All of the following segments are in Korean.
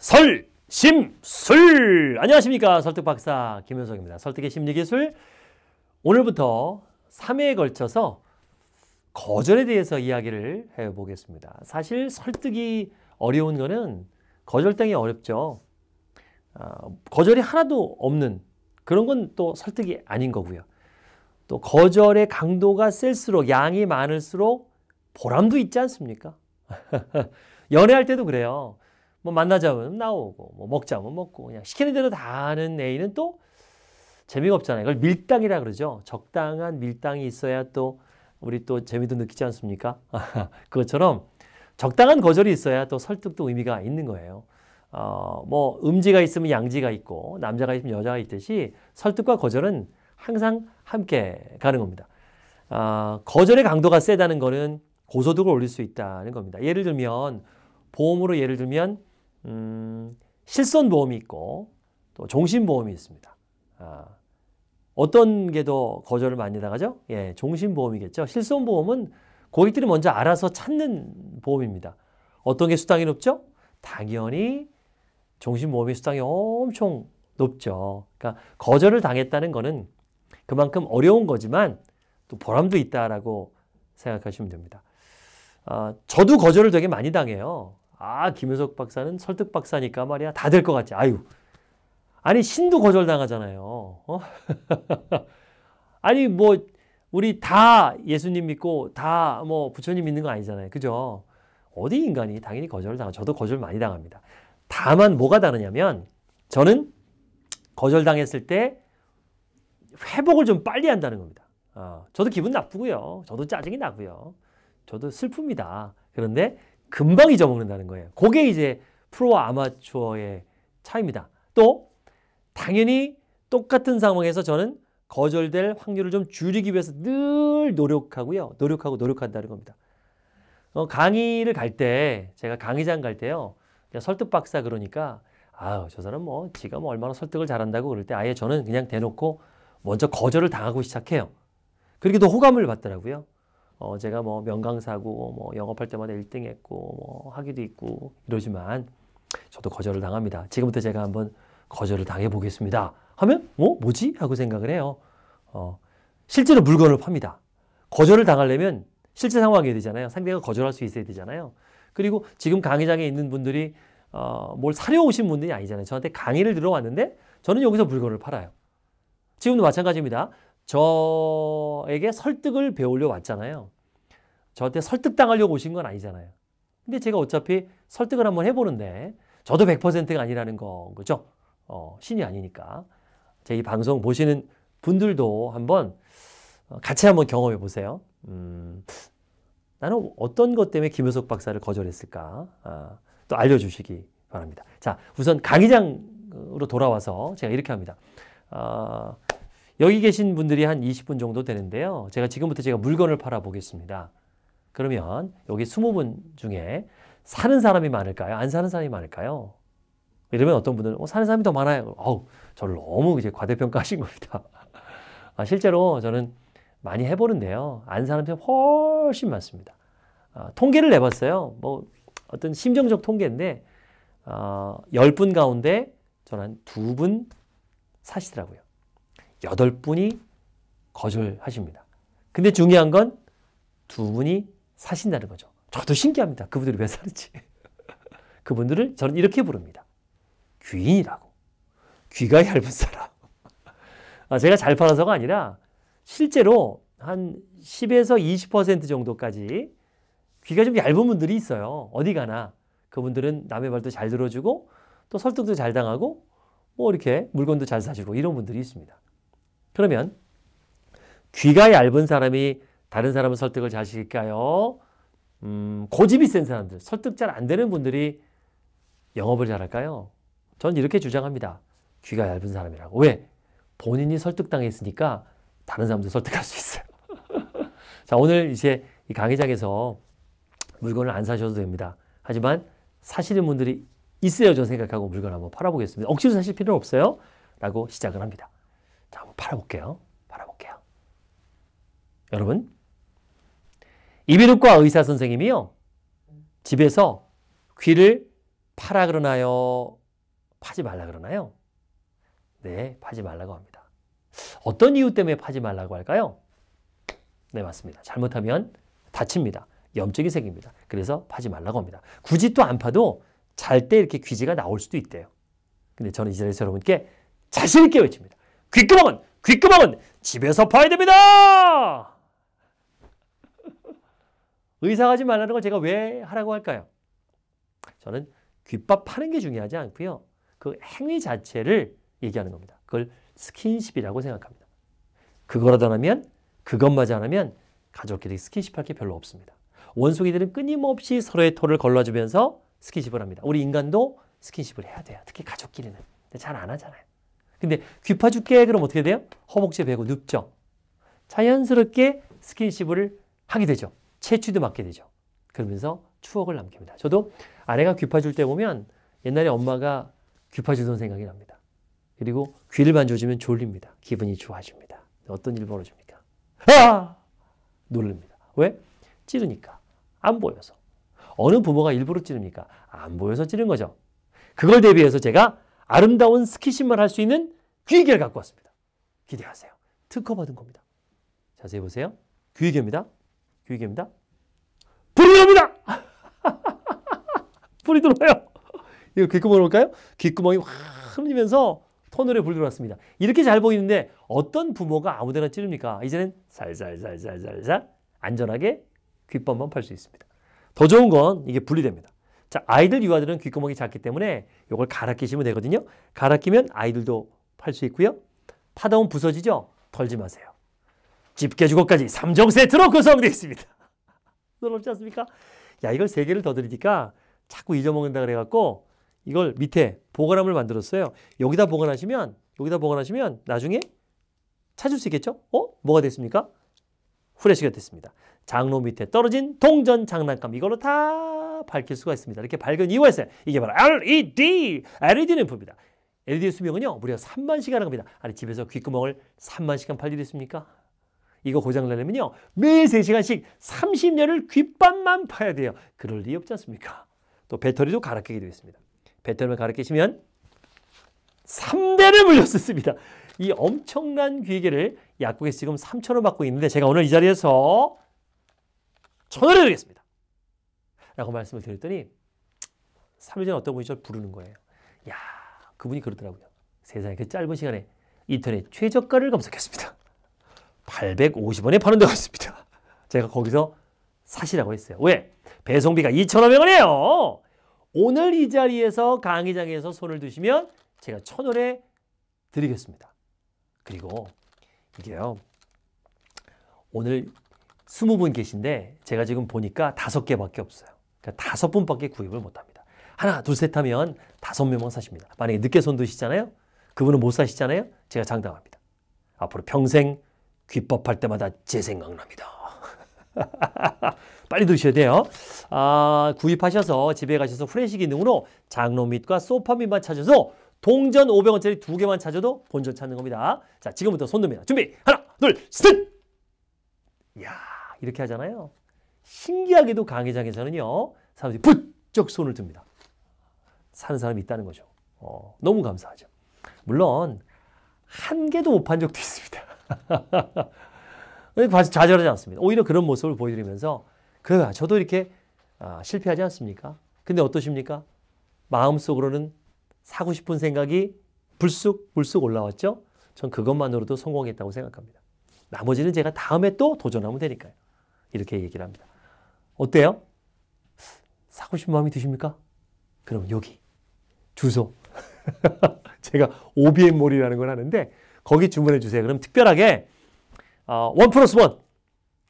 설심술 안녕하십니까 설득 박사 김현석입니다 설득의 심리기술 오늘부터 3회에 걸쳐서 거절에 대해서 이야기를 해보겠습니다 사실 설득이 어려운 거는 거절당이 어렵죠 어, 거절이 하나도 없는 그런 건 또 설득이 아닌 거고요 또 거절의 강도가 셀수록 양이 많을수록 보람도 있지 않습니까 연애할 때도 그래요 뭐 만나자면 나오고 뭐 먹자면 먹고 그냥 시키는 대로 다 하는 애인은 또 재미가 없잖아요. 이걸 밀당이라 그러죠. 적당한 밀당이 있어야 또 우리 또 재미도 느끼지 않습니까? 그것처럼 적당한 거절이 있어야 또 설득도 의미가 있는 거예요. 어, 뭐 음지가 있으면 양지가 있고 남자가 있으면 여자가 있듯이 설득과 거절은 항상 함께 가는 겁니다. 어, 거절의 강도가 세다는 거는 고소득을 올릴 수 있다는 겁니다. 예를 들면 보험으로 예를 들면 음, 실손보험이 있고 또 종신보험이 있습니다. 아, 어떤 게 더 거절을 많이 당하죠? 예, 종신보험이겠죠. 실손보험은 고객들이 먼저 알아서 찾는 보험입니다. 어떤 게 수당이 높죠? 당연히 종신보험이 수당이 엄청 높죠. 그러니까 거절을 당했다는 거는 그만큼 어려운 거지만 또 보람도 있다라고 생각하시면 됩니다. 아, 저도 거절을 되게 많이 당해요. 아 김효석 박사는 설득 박사니까 말이야 다 될 것 같지. 아유 아니 신도 거절당하잖아요. 어? 아니 뭐 우리 다 예수님 믿고 다 뭐 부처님 믿는 거 아니잖아요. 그죠? 어디 인간이 당연히 거절당하. 저도 거절 많이 당합니다. 다만 뭐가 다르냐면 저는 거절당했을 때 회복을 좀 빨리 한다는 겁니다. 어, 저도 기분 나쁘고요. 저도 짜증이 나고요. 저도 슬픕니다. 그런데 금방 잊어먹는다는 거예요. 그게 이제 프로와 아마추어의 차이입니다. 또 당연히 똑같은 상황에서 저는 거절될 확률을 좀 줄이기 위해서 늘 노력하고요. 노력하고 노력한다는 겁니다. 어, 강의를 갈 때 제가 강의장 갈 때요. 설득 박사 그러니까 아유 저 사람 뭐 지가 뭐 얼마나 설득을 잘한다고 그럴 때 아예 저는 그냥 대놓고 먼저 거절을 당하고 시작해요. 그렇게 더 호감을 받더라고요. 어, 제가 뭐 명강사고 뭐 영업할 때마다 1등 했고 뭐 하기도 있고 이러지만 저도 거절을 당합니다. 지금부터 제가 한번 거절을 당해 보겠습니다. 하면 뭐 뭐지 하고 생각을 해요. 어, 실제로 물건을 팝니다. 거절을 당하려면 실제 상황이 되잖아요. 상대가 거절할 수 있어야 되잖아요. 그리고 지금 강의장에 있는 분들이 어, 뭘 사려 오신 분들이 아니잖아요. 저한테 강의를 들어왔는데 저는 여기서 물건을 팔아요. 지금도 마찬가지입니다. 저에게 설득을 배우려 왔잖아요. 저한테 설득당하려고 오신 건 아니잖아요. 근데 제가 어차피 설득을 한번 해보는데 저도 100%가 아니라는 건 거죠. 어, 신이 아니니까. 제 이 방송 보시는 분들도 한번 어, 같이 한번 경험해 보세요. 음, 나는 어떤 것 때문에 김효석 박사를 거절했을까? 아, 또 알려주시기 바랍니다. 자, 우선 강의장으로 돌아와서 제가 이렇게 합니다. 아, 여기 계신 분들이 한 20분 정도 되는데요. 제가 지금부터 제가 물건을 팔아 보겠습니다. 그러면 여기 20분 중에 사는 사람이 많을까요? 안 사는 사람이 많을까요? 이러면 어떤 분들은 어, 사는 사람이 더 많아요. 어우, 저를 너무 이제 과대평가하신 겁니다. 아, 실제로 저는 많이 해보는데요. 안 사는 사람이 훨씬 많습니다. 아, 통계를 내봤어요. 뭐 어떤 심정적 통계인데 어, 아, 10분 가운데 저는 한2분 사시더라고요. 여덟 분이 거절하십니다. 근데 중요한 건 두 분이 사신다는 거죠. 저도 신기합니다. 그분들이 왜 사는지. 그분들을 저는 이렇게 부릅니다. 귀인이라고. 귀가 얇은 사람. 아, 제가 잘 팔아서가 아니라 실제로 한 10에서 20% 정도까지 귀가 좀 얇은 분들이 있어요. 어디 가나. 그분들은 남의 말도 잘 들어주고 또 설득도 잘 당하고 뭐 이렇게 물건도 잘 사주고 이런 분들이 있습니다. 그러면 귀가 얇은 사람이 다른 사람을 설득을 잘 시킬까요? 음, 고집이 센 사람들, 설득 잘 안 되는 분들이 영업을 잘할까요? 저 이렇게 주장합니다. 귀가 얇은 사람이라고. 왜? 본인이 설득당했으니까 다른 사람도 설득할 수 있어요. 자, 오늘 이제 이 강의장에서 물건을 안 사셔도 됩니다. 하지만 사시는 분들이 있어요. 저 생각하고 물건 한번 팔아보겠습니다. 억지로 사실 필요는 없어요. 라고 시작을 합니다. 자, 한번 팔아볼게요. 팔아볼게요. 여러분, 이비인후과 의사 선생님이요. 집에서 귀를 팔아 그러나요? 파지 말라 그러나요? 네, 파지 말라고 합니다. 어떤 이유 때문에 파지 말라고 할까요? 네, 맞습니다. 잘못하면 다칩니다. 염증이 생깁니다. 그래서 파지 말라고 합니다. 굳이 또 안 파도 잘 때 이렇게 귀지가 나올 수도 있대요. 근데 저는 이자리에 여러분께 자신있게 외칩니다. 귀구멍은귀구멍은 집에서 봐야 됩니다. 의사 하지 말라는 걸 제가 왜 하라고 할까요? 저는 귓밥 파는 게 중요하지 않고요. 그 행위 자체를 얘기하는 겁니다. 그걸 스킨십이라고 생각합니다. 그거라도 안 하면 그것마저 안 하면 가족끼리 스킨십 할 게 별로 없습니다. 원숭이들은 끊임없이 서로의 털을 걸러주면서 스킨십을 합니다. 우리 인간도 스킨십을 해야 돼요. 특히 가족끼리는. 근데 잘안 하잖아요. 근데 귀파줄게 그럼 어떻게 돼요? 허벅지 베고 눕죠. 자연스럽게 스킨십을 하게 되죠. 체취도 맡게 되죠. 그러면서 추억을 남깁니다. 저도 아내가 귀파줄 때 보면 옛날에 엄마가 귀파주던 생각이 납니다. 그리고 귀를 만져주면 졸립니다. 기분이 좋아집니다. 어떤 일 벌어집니까? 아! 놀릅니다. 왜? 찌르니까. 안 보여서. 어느 부모가 일부러 찌릅니까? 안 보여서 찌른 거죠. 그걸 대비해서 제가 아름다운 스키심을 할수 있는 귀결 갖고 왔습니다. 기대하세요. 특허 받은 겁니다. 자세히 보세요. 귀결입니다. 귀결입니다. 불이 옵니다 불이 들어와요. 이거 귓구멍으로 볼까요? 귓구멍이 확 흘리면서 터널에 불 들어왔습니다. 이렇게 잘 보이는데 어떤 부모가 아무데나 찌릅니까? 이제는 살살살살살살 안전하게 귓밥만 팔 수 있습니다. 더 좋은 건 이게 분리됩니다. 자, 아이들 유아들은 귓구멍이 작기 때문에 이걸 갈아 끼시면 되거든요. 갈아 끼면 아이들도 팔 수 있고요. 파다 온 부서지죠? 털지 마세요. 집게 주걱까지 3정 세트로 구성되어 있습니다. 놀랍지 않습니까? 야, 이걸 3개를 더 드리니까 자꾸 잊어먹는다 그래갖고 이걸 밑에 보관함을 만들었어요. 여기다 보관하시면, 여기다 보관하시면 나중에 찾을 수 있겠죠? 어? 뭐가 됐습니까? 후레쉬가 됐습니다. 장로 밑에 떨어진 동전 장난감 이걸로 다 밝힐 수가 있습니다. 이렇게 밝은 이월세 이게 바로 LED! LED는 붑니다. LED 수명은요 무려 3만 시간을 니다 아니 집에서 귓구멍을 3만 시간 팔 일이 있습니까? 이거 고장나려면요 매 3시간씩 30년을 귓밥만 파야 돼요. 그럴 리 없지 않습니까? 또 배터리도 갈아 끼게 되어 습니다 배터리만 갈아 끼시면 3대를 물렸었습니다. 이 엄청난 귀계를 약국에서 지금 3천원 받고 있는데 제가 오늘 이 자리에서 천원을 드리겠습니다. 라고 말씀을 드렸더니 3일 전 어떤 분이 저를 부르는 거예요. 야 그분이 그러더라고요. 세상에 그 짧은 시간에 인터넷 최저가를 검색했습니다. 850원에 파는 데가 있습니다. 제가 거기서 사시라고 했어요. 왜? 배송비가 2,500원이에요. 오늘 이 자리에서 강의장에서 손을 드시면 제가 천원에 드리겠습니다. 그리고 이게요. 오늘 20분 계신데 제가 지금 보니까 5개밖에 없어요. 그러니까 다섯 분밖에 구입을 못합니다. 하나, 둘, 셋 하면 다섯 명만 사십니다. 만약에 늦게 손 드시잖아요. 그분은 못 사시잖아요. 제가 장담합니다. 앞으로 평생 귀법할 때마다 제 생각납니다. 빨리 드셔야 돼요. 아, 구입하셔서 집에 가셔서 후레시 기능으로 장롱 밑과 소파 밑만 찾아서 동전 500원짜리 두 개만 찾아도 본전 찾는 겁니다. 자, 지금부터 손듭니다. 준비! 하나, 둘, 셋! 이야, 이렇게 하잖아요. 신기하게도 강의장에서는요. 사람들이 부쩍 손을 듭니다. 사는 사람이 있다는 거죠. 어, 너무 감사하죠. 물론 한 개도 못 판 적도 있습니다. 좌절하지 않습니다. 오히려 그런 모습을 보여드리면서 그 아, 저도 이렇게 아, 실패하지 않습니까? 근데 어떠십니까? 마음속으로는 사고 싶은 생각이 불쑥 불쑥 올라왔죠. 전 그것만으로도 성공했다고 생각합니다. 나머지는 제가 다음에 또 도전하면 되니까요. 이렇게 얘기를 합니다. 어때요? 사고 싶은 마음이 드십니까? 그럼 여기 주소 제가 OBM몰이라는 걸 하는데 거기 주문해 주세요. 그럼 특별하게 어, 원 플러스 원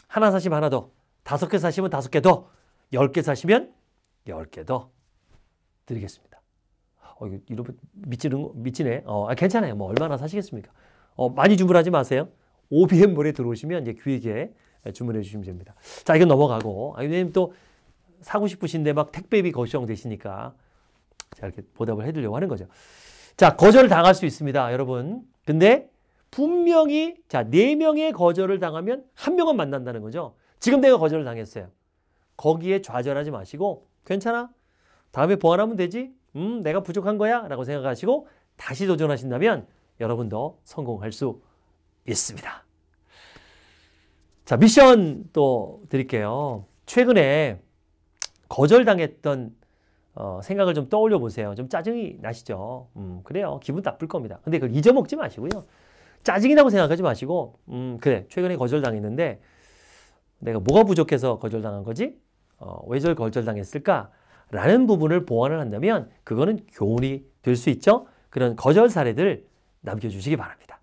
하나 사시면 하나 더 다섯 개 사시면 다섯 개더열 개 사시면 열 개 더 드리겠습니다. 어, 이러면 미치는, 미치네. 어, 아, 괜찮아요. 뭐 얼마나 사시겠습니까? 어, 많이 주문하지 마세요. OBM몰에 들어오시면 이제 귀에 예, 주문해 주시면 됩니다. 자, 이건 넘어가고. 아, 왜냐면 또 사고 싶으신데 막 택배비 걱정되시니까 자, 이렇게 보답을 해드리려고 하는 거죠. 자, 거절 을 당할 수 있습니다, 여러분. 근데 분명히 자, 네 명의 거절을 당하면 한 명은 만난다는 거죠. 지금 내가 거절을 당했어요. 거기에 좌절하지 마시고 괜찮아. 다음에 보완하면 되지. 음, 내가 부족한 거야. 라고 생각하시고 다시 도전하신다면 여러분도 성공할 수 있습니다. 자, 미션 또 드릴게요. 최근에 거절당했던 어, 생각을 좀 떠올려 보세요. 좀 짜증이 나시죠? 음, 그래요. 기분 나쁠 겁니다. 근데 그걸 잊어먹지 마시고요. 짜증이 나고 생각하지 마시고, 음, 그래. 최근에 거절당했는데 내가 뭐가 부족해서 거절당한 거지? 어, 왜절 거절당했을까? 라는 부분을 보완을 한다면 그거는 교훈이 될 수 있죠. 그런 거절 사례들 남겨주시기 바랍니다.